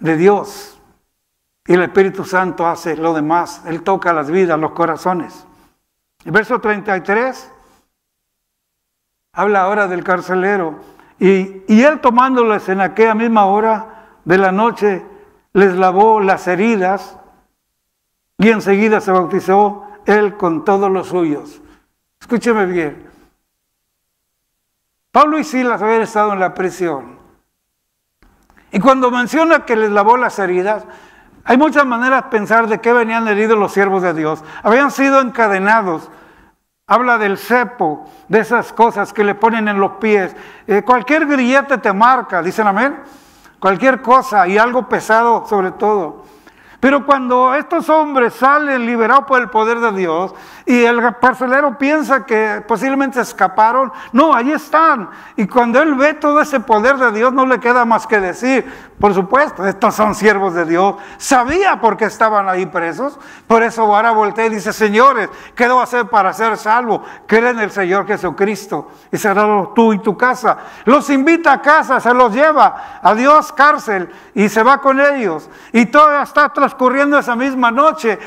de Dios. Y el Espíritu Santo hace lo demás. Él toca las vidas, los corazones. El verso 33 habla ahora del carcelero. Y, él tomándoles en aquella misma hora de la noche, les lavó las heridas y enseguida se bautizó él con todos los suyos. Escúcheme bien. Pablo y Silas habían estado en la prisión. Y cuando menciona que les lavó las heridas, hay muchas maneras de pensar de qué venían heridos los siervos de Dios. Habían sido encadenados. Habla del cepo, de esas cosas que le ponen en los pies. Eh, cualquier grillete te marca, dicen amén. Cualquier cosa y algo pesado sobre todo. Pero cuando estos hombres salen liberados por el poder de Dios, y el parcelero piensa que posiblemente escaparon. No, ahí están. Y cuando él ve todo ese poder de Dios, no le queda más que decir, por supuesto, estos son siervos de Dios. Sabía por qué estaban ahí presos. Por eso ahora voltea y dice, señores, ¿qué debo hacer para ser salvo? Cree en el Señor Jesucristo y será tú y tu casa. Los invita a casa, se los lleva. ...a Dios cárcel. Y se va con ellos. Y todo está transcurriendo esa misma noche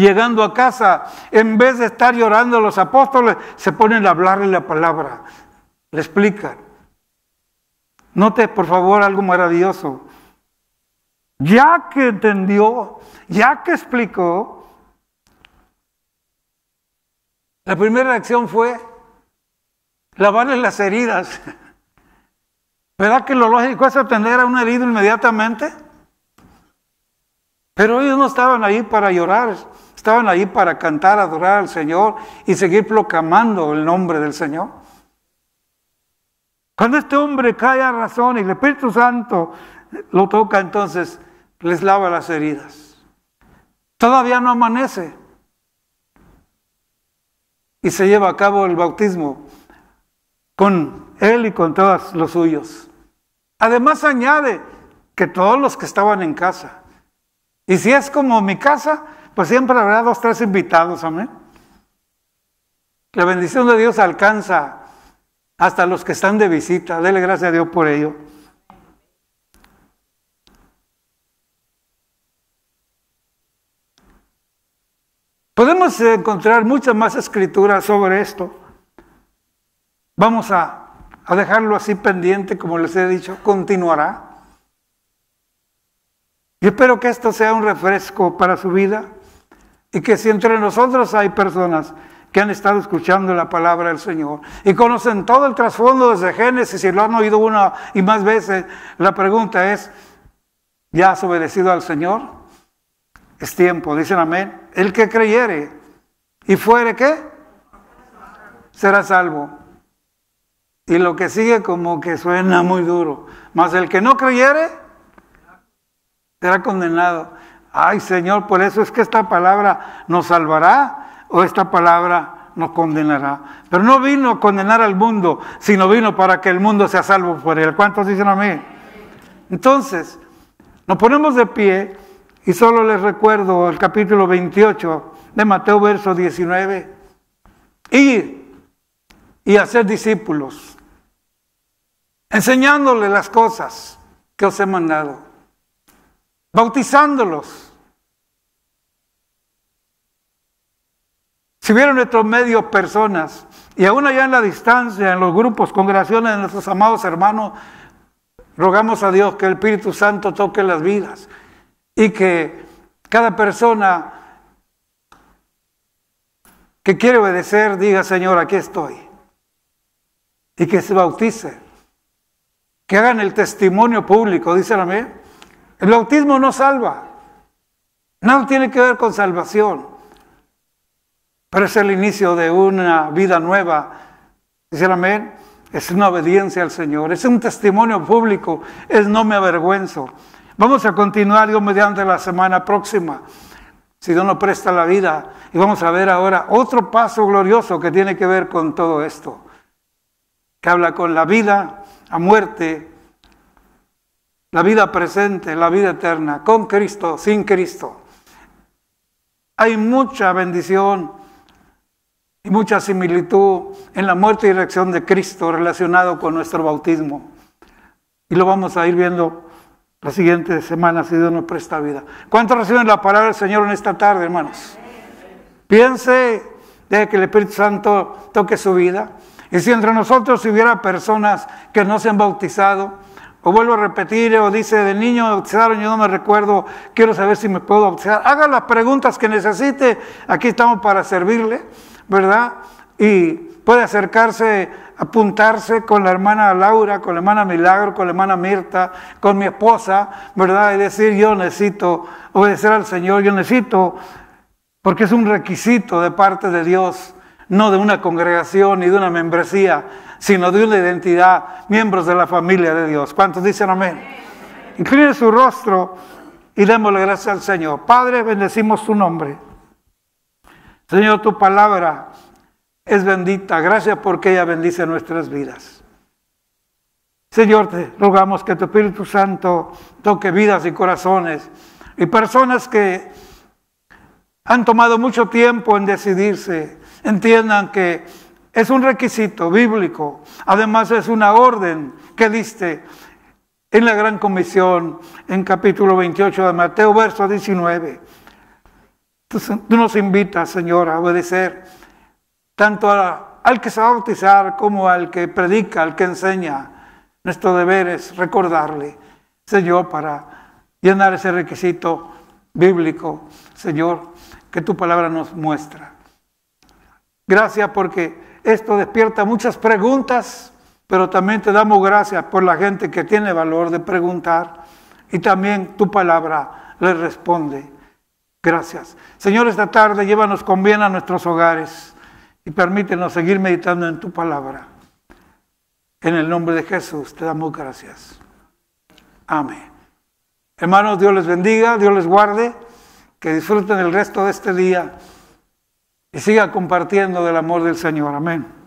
llegando a casa, en vez de estar llorando los apóstoles, se ponen a hablarle la palabra, le explican. Note, por favor, algo maravilloso. Ya que entendió, ya que explicó, la primera reacción fue lavarle las heridas. ¿Verdad que lo lógico es atender a un herido inmediatamente? Pero ellos no estaban ahí para llorar, Estaban ahí para cantar, adorar al Señor y seguir proclamando el nombre del Señor. Cuando este hombre cae a razón y el Espíritu Santo lo toca, entonces les lava las heridas. Todavía no amanece. Y se lleva a cabo el bautismo con él y con todos los suyos. Además añade que todos los que estaban en casa. Y si es como mi casa, pues siempre habrá dos, tres invitados, amén. La bendición de Dios alcanza hasta los que están de visita. Dele gracias a Dios por ello. Podemos encontrar muchas más escrituras sobre esto. Vamos a, a, dejarlo así pendiente, como les he dicho, continuará. y espero que esto sea un refresco para su vida. Y que si entre nosotros hay personas que han estado escuchando la palabra del Señor y conocen todo el trasfondo desde Génesis y lo han oído una y más veces, la pregunta es, ¿ya has obedecido al Señor? Es tiempo, dicen amén. El que creyere y fuere qué? Será salvo. Y lo que sigue como que suena muy duro. Mas el que no creyere será condenado. Ay Señor, por eso es que esta palabra nos salvará o esta palabra nos condenará. Pero no vino a condenar al mundo, sino vino para que el mundo sea salvo por él. ¿Cuántos dicen a mí? Entonces, nos ponemos de pie y solo les recuerdo el capítulo 28 de Mateo, verso 19. Ir y hacer discípulos, enseñándole las cosas que os he mandado bautizándolos. Si vieron nuestros medios personas, y aún allá en la distancia, en los grupos, congregaciones de nuestros amados hermanos, rogamos a Dios que el Espíritu Santo toque las vidas y que cada persona que quiere obedecer diga, Señor, aquí estoy. Y que se bautice. Que hagan el testimonio público, díselo a el bautismo no salva. Nada tiene que ver con salvación. Pero es el inicio de una vida nueva. Dice amén. Es una obediencia al Señor. Es un testimonio público. Es no me avergüenzo. Vamos a continuar yo mediante la semana próxima. Si Dios nos presta la vida. Y vamos a ver ahora otro paso glorioso que tiene que ver con todo esto. Que habla con la vida, a muerte la vida presente, la vida eterna, con Cristo, sin Cristo. Hay mucha bendición y mucha similitud en la muerte y reacción de Cristo relacionado con nuestro bautismo. Y lo vamos a ir viendo la siguiente semana, si Dios nos presta vida. ¿Cuántos reciben la palabra del Señor en esta tarde, hermanos? Piense, deje que el Espíritu Santo toque su vida. Y si entre nosotros hubiera personas que no se han bautizado, o vuelvo a repetir, o dice, de niño bautizaron, yo no me recuerdo, quiero saber si me puedo bautizar. Haga las preguntas que necesite, aquí estamos para servirle, ¿verdad? Y puede acercarse, apuntarse con la hermana Laura, con la hermana Milagro, con la hermana Mirta, con mi esposa, ¿verdad? Y decir, yo necesito obedecer al Señor, yo necesito, porque es un requisito de parte de Dios, no de una congregación ni de una membresía sino de una identidad, miembros de la familia de Dios. ¿Cuántos dicen amén? Incline su rostro y démosle gracias al Señor. Padre, bendecimos tu nombre. Señor, tu palabra es bendita. Gracias porque ella bendice nuestras vidas. Señor, te rogamos que tu Espíritu Santo toque vidas y corazones y personas que han tomado mucho tiempo en decidirse, entiendan que es un requisito bíblico. Además es una orden que diste en la gran comisión, en capítulo 28 de Mateo, verso 19. tú nos invitas, Señor, a obedecer tanto al que se va a bautizar como al que predica, al que enseña. Nuestro deber es recordarle, Señor, para llenar ese requisito bíblico, Señor, que tu palabra nos muestra. Gracias porque esto despierta muchas preguntas, pero también te damos gracias por la gente que tiene valor de preguntar y también tu palabra le responde. Gracias. Señor, esta tarde llévanos con bien a nuestros hogares y permítenos seguir meditando en tu palabra. En el nombre de Jesús te damos gracias. Amén. Hermanos, Dios les bendiga, Dios les guarde, que disfruten el resto de este día. Y siga compartiendo del amor del Señor. Amén.